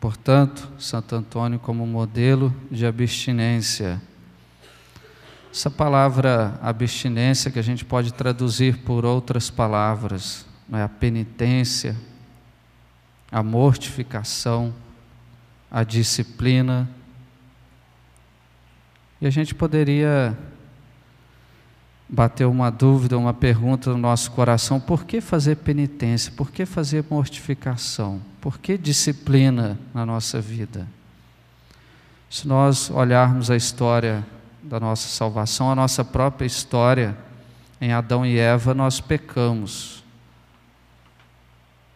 Portanto, Santo Antônio como modelo de abstinência. Essa palavra abstinência que a gente pode traduzir por outras palavras, é a penitência, a mortificação, a disciplina. E a gente poderia bateu uma dúvida, uma pergunta no nosso coração: por que fazer penitência? Por que fazer mortificação? Por que disciplina na nossa vida? Se nós olharmos a história da nossa salvação, a nossa própria história, em Adão e Eva nós pecamos.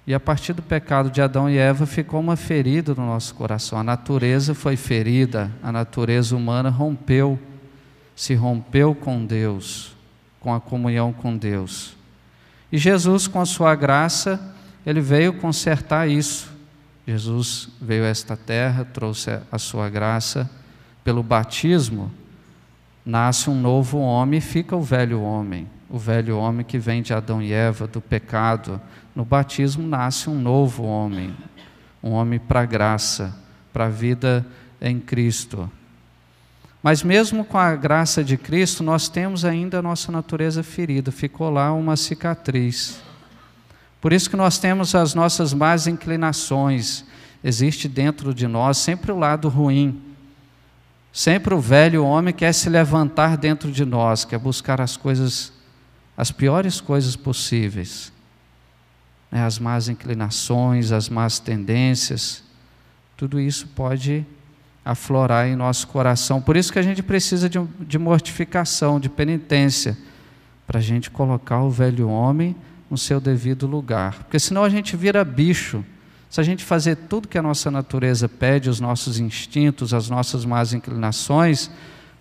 E a partir do pecado de Adão e Eva ficou uma ferida no nosso coração. A natureza foi ferida, a natureza humana rompeu, se rompeu com Deus com a comunhão com Deus. E Jesus, com a sua graça, ele veio consertar isso. Jesus veio a esta terra, trouxe a sua graça pelo batismo. Nasce um novo homem e fica o velho homem. O velho homem que vem de Adão e Eva, do pecado. No batismo nasce um novo homem, um homem para a graça, para a vida em Cristo. Mas mesmo com a graça de Cristo, nós temos ainda a nossa natureza ferida, ficou lá uma cicatriz. Por isso que nós temos as nossas más inclinações. Existe dentro de nós sempre o lado ruim. Sempre o velho homem quer se levantar dentro de nós, quer buscar as coisas, as piores coisas possíveis. Né? As más inclinações, as más tendências, tudo isso pode aflorar em nosso coração. Por isso que a gente precisa de, de mortificação, de penitência, para a gente colocar o velho homem no seu devido lugar. Porque senão a gente vira bicho. Se a gente fazer tudo que a nossa natureza pede, os nossos instintos, as nossas más inclinações,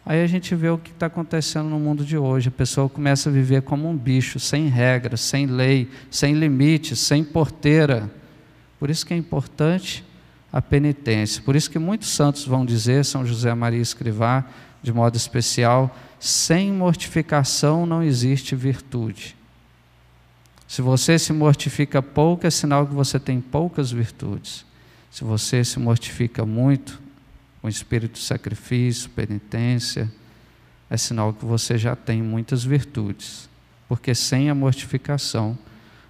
aí a gente vê o que está acontecendo no mundo de hoje. A pessoa começa a viver como um bicho, sem regra, sem lei, sem limite, sem porteira. Por isso que é importante a penitência. Por isso que muitos santos vão dizer, São José Maria Escrivá, de modo especial, sem mortificação não existe virtude. Se você se mortifica pouco, é sinal que você tem poucas virtudes. Se você se mortifica muito, com espírito de sacrifício, penitência, é sinal que você já tem muitas virtudes. Porque sem a mortificação,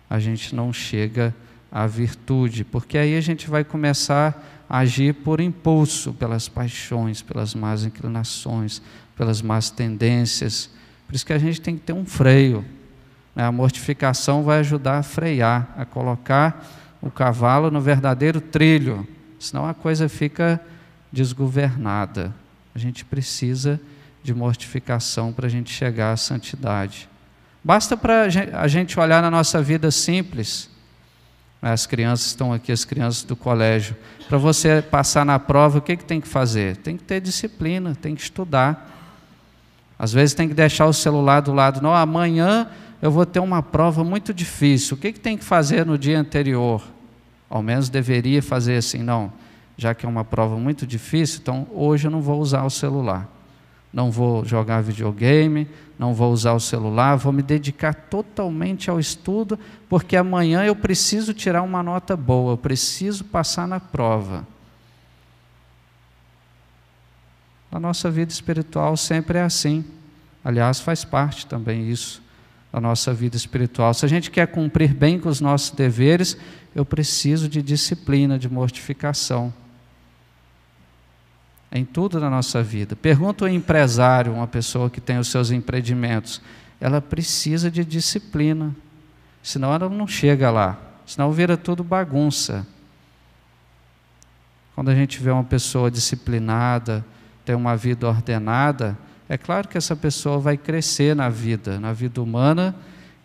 a gente não chega a a virtude, porque aí a gente vai começar a agir por impulso, pelas paixões, pelas más inclinações, pelas más tendências. Por isso que a gente tem que ter um freio. Né? A mortificação vai ajudar a frear, a colocar o cavalo no verdadeiro trilho, senão a coisa fica desgovernada. A gente precisa de mortificação para a gente chegar à santidade. Basta para a gente olhar na nossa vida simples as crianças estão aqui, as crianças do colégio. Para você passar na prova, o que, que tem que fazer? Tem que ter disciplina, tem que estudar. Às vezes tem que deixar o celular do lado. Não, amanhã eu vou ter uma prova muito difícil. O que, que tem que fazer no dia anterior? Ao menos deveria fazer assim, não. Já que é uma prova muito difícil, então hoje eu não vou usar o celular não vou jogar videogame, não vou usar o celular, vou me dedicar totalmente ao estudo, porque amanhã eu preciso tirar uma nota boa, eu preciso passar na prova. A nossa vida espiritual sempre é assim. Aliás, faz parte também isso da nossa vida espiritual. Se a gente quer cumprir bem com os nossos deveres, eu preciso de disciplina, de mortificação em tudo na nossa vida. Pergunta ao empresário, uma pessoa que tem os seus empreendimentos, ela precisa de disciplina, senão ela não chega lá, senão vira tudo bagunça. Quando a gente vê uma pessoa disciplinada, tem uma vida ordenada, é claro que essa pessoa vai crescer na vida, na vida humana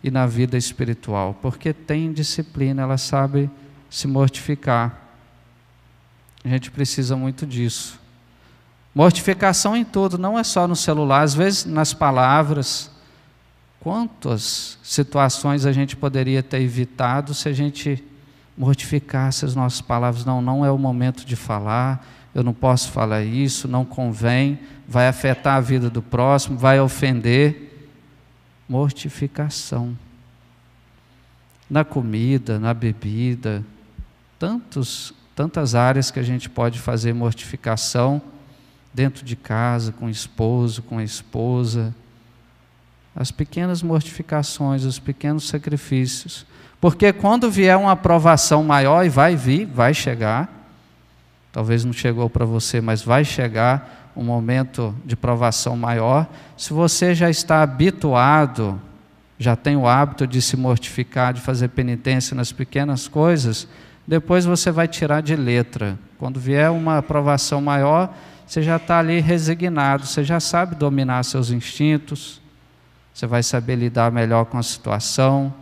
e na vida espiritual, porque tem disciplina, ela sabe se mortificar. A gente precisa muito disso. Mortificação em tudo, não é só no celular, às vezes nas palavras. Quantas situações a gente poderia ter evitado se a gente mortificasse as nossas palavras? Não, não é o momento de falar, eu não posso falar isso, não convém, vai afetar a vida do próximo, vai ofender. Mortificação. Na comida, na bebida, tantos, tantas áreas que a gente pode fazer mortificação dentro de casa, com o esposo, com a esposa. As pequenas mortificações, os pequenos sacrifícios. Porque quando vier uma aprovação maior, e vai vir, vai chegar, talvez não chegou para você, mas vai chegar um momento de provação maior. Se você já está habituado, já tem o hábito de se mortificar, de fazer penitência nas pequenas coisas, depois você vai tirar de letra. Quando vier uma aprovação maior, você já está ali resignado, você já sabe dominar seus instintos, você vai saber lidar melhor com a situação.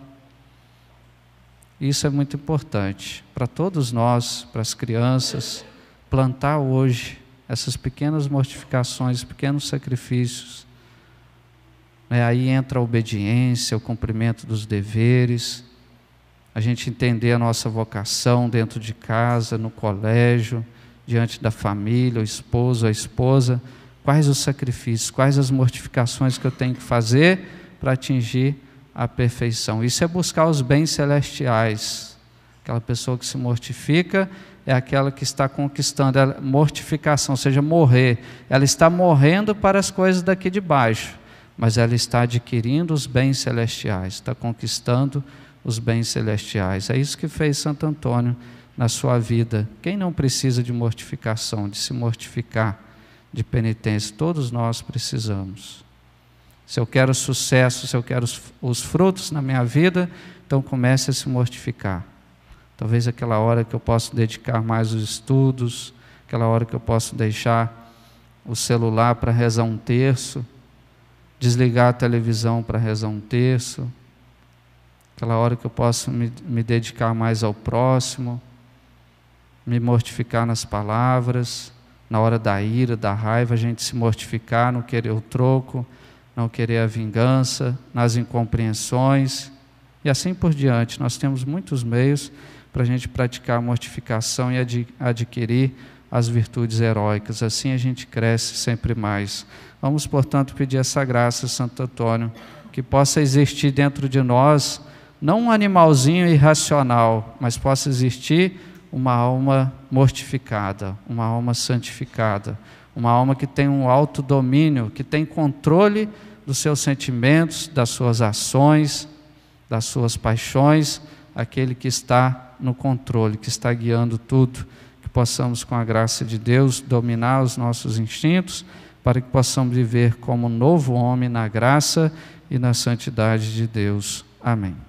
Isso é muito importante para todos nós, para as crianças, plantar hoje essas pequenas mortificações, pequenos sacrifícios. É, aí entra a obediência, o cumprimento dos deveres, a gente entender a nossa vocação dentro de casa, no colégio, diante da família, o esposo, a esposa, quais os sacrifícios, quais as mortificações que eu tenho que fazer para atingir a perfeição. Isso é buscar os bens celestiais. Aquela pessoa que se mortifica é aquela que está conquistando a mortificação, ou seja, morrer. Ela está morrendo para as coisas daqui de baixo, mas ela está adquirindo os bens celestiais, está conquistando os bens celestiais. É isso que fez Santo Antônio na sua vida. Quem não precisa de mortificação, de se mortificar, de penitência? Todos nós precisamos. Se eu quero sucesso, se eu quero os, frutos na minha vida, então comece a se mortificar. Talvez aquela hora que eu posso dedicar mais os estudos, aquela hora que eu posso deixar o celular para rezar um terço, desligar a televisão para rezar um terço, aquela hora que eu posso me, me dedicar mais ao próximo, me mortificar nas palavras, na hora da ira, da raiva, a gente se mortificar, não querer o troco, não querer a vingança, nas incompreensões e assim por diante. Nós temos muitos meios para a gente praticar a mortificação e ad adquirir as virtudes heróicas. Assim a gente cresce sempre mais. Vamos, portanto, pedir essa graça, Santo Antônio, que possa existir dentro de nós não um animalzinho irracional, mas possa existir uma alma mortificada, uma alma santificada, uma alma que tem um alto domínio, que tem controle dos seus sentimentos, das suas ações, das suas paixões, aquele que está no controle, que está guiando tudo, que possamos, com a graça de Deus, dominar os nossos instintos, para que possamos viver como um novo homem na graça e na santidade de Deus. Amém.